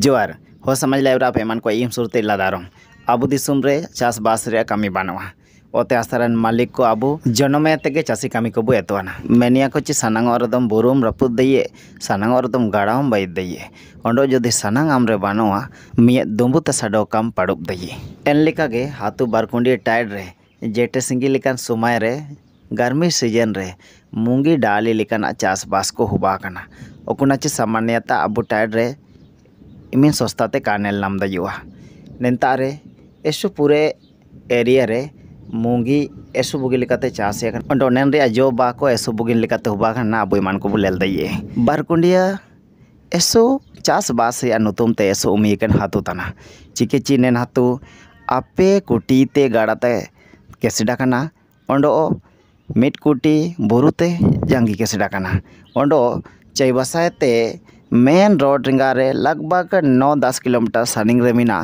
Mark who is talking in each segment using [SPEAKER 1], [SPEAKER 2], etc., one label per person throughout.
[SPEAKER 1] ᱡᱚᱦᱟᱨ ᱦᱚ ᱥᱚᱢᱟᱡᱽ ᱞᱟᱭᱵᱨᱟ ᱯᱮᱢᱟᱱ ᱠᱚ ᱤᱧ ᱥᱩᱨᱛᱮ ᱞᱟᱫᱟᱨᱚᱢ ᱟᱵᱚ ᱫᱤᱥᱚᱢ ᱨᱮ ᱪᱟᱥᱵᱟᱥ ᱨᱮᱭᱟᱜ ᱠᱟᱹᱢᱤ ᱵᱟᱹᱱᱩᱜᱼᱟ ᱚᱛᱮ ᱟᱥᱛᱟᱨᱮᱱ ᱢᱟᱞᱤᱠ ᱠᱚ ᱟᱵᱚ ᱡᱚᱱᱚᱢᱮ ᱛᱮᱜᱮ ᱪᱟᱹᱥᱤ ᱠᱟᱹᱢᱤ ᱠᱚᱵᱚ ᱮᱛᱚᱣᱟᱱᱟ ᱢᱮᱱᱤᱭᱟ ᱠᱚ ᱪᱮ ᱥᱟᱱᱟᱝ ᱚᱨᱫᱚᱢ ᱵᱩᱨᱩᱢ ᱨᱟᱹᱯᱩᱫ ᱫᱮᱭᱮ ᱥᱟᱱᱟᱝ ᱚᱨᱫᱚᱢ ᱜᱟᱲᱟᱢ ᱵᱟᱭ ᱫᱮᱭᱮ ᱚᱸᱰᱚ ᱡᱩᱫᱤ ᱥᱟᱱᱟᱝ ᱟᱢᱨᱮ ᱵᱟᱹᱱᱩᱜᱼᱟ ᱢᱤᱭᱟᱹᱜ ᱫᱩᱸᱵᱩ ᱛᱮ ᱥᱟᱰᱚᱠᱟᱢ ᱯᱟᱲᱩᱵ ᱫᱮᱭᱮ ᱮᱱᱞᱮᱠᱟᱜᱮ ᱦᱟᱹᱛᱩ ᱵᱟᱨᱠᱩᱸᱰᱤ ᱴᱟᱭᱤᱰ ᱨᱮ ᱡᱮᱴᱮ ᱥᱤᱸᱜᱤ ᱞᱮᱠᱟᱱ ᱥᱚᱢᱚᱭ ᱨᱮ गर्मी सीजन रे मूंगी डाली लेकिन चाषबास को हुबा करना और कुछ सामान्यता अब टाइड रे इमें ᱥᱚᱥᱛᱟᱛᱮ ᱠᱟᱨᱱᱮᱞ नाम ᱫᱟᱲᱮᱭᱟᱜᱼᱟ ᱱᱮᱱᱛᱟᱜ पूरे एरिया रे मूंगी एसु बुगी लिकाते चासे डोनेन रे जो बा को ऐसो बुगी लिकाते हुबा ना अबो मान को बुलेल दइए बारकुंडिया एसु चास बास या नुतुम ते ऐसो उमी कन हाथु तना चिके चिनेन हाथु आपे कुटी ते गाड़ा ते केसिडा कना ओंडो मिट कुटी बुरुते जांगी केसिडा कना ओंडो चैबासाय ते मेन रोड रिंगा लगभग नौ दस किलोमीटर सनिंग रे मिना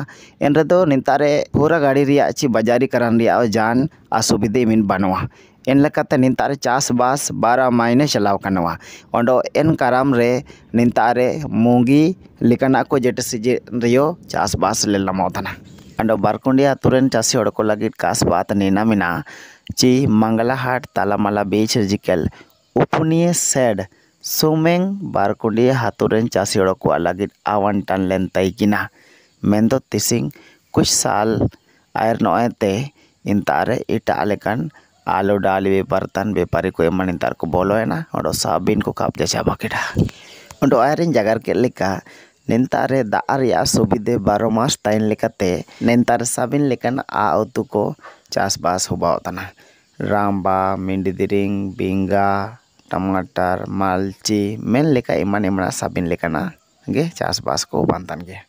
[SPEAKER 1] इन रेदो नितारे पूरा गाड़ी ची बाजारी करन जान असुविधे मिन बनवा इन लगाते नितारे चासबास बारह महीने चलाव कनवा और एन कारम रे नितारे मूंगी लिकना को जेट सीजन रियो चासबास ले लमावतना अंडो बारकुंडिया तुरन चासी हड़को लगी कास बात नीना मिना ची मंगलाहाट तालामाला बीच जिकल उपनीय सेड ᱥᱩᱢᱮᱝ ᱵᱟᱨᱠᱩᱰᱤᱭᱟᱹ ᱟᱛᱳᱨᱮᱱ ᱪᱟᱹᱥᱤ ᱦᱚᱲ ᱠᱚᱣᱟᱜ ᱞᱟᱹᱜᱤᱫ ᱟᱣᱟᱱᱴᱟᱱ ᱞᱮᱱ ᱛᱟᱭ ᱠᱤᱱᱟ ᱢᱮᱱᱫᱚ तीसिंग कुछ साल आयर नौते इंतारे इटा लेकन आलू डाल बेपारतान बेपारी को एमन इंतार को बोलोना और साबिन को कब्जा चाबा केटा और आयरन जगार के लेका निन्तारे दार सुविधे बारो मास ताइन लेकाते निन्तारे साबिन लेकन आ उतु को चाषबास हुबावतना रामबा मिंडी दिरिंग बिंगा टमाटर मालची मेन लेका इमान इमान साबिन लेकाना चास को बनता गया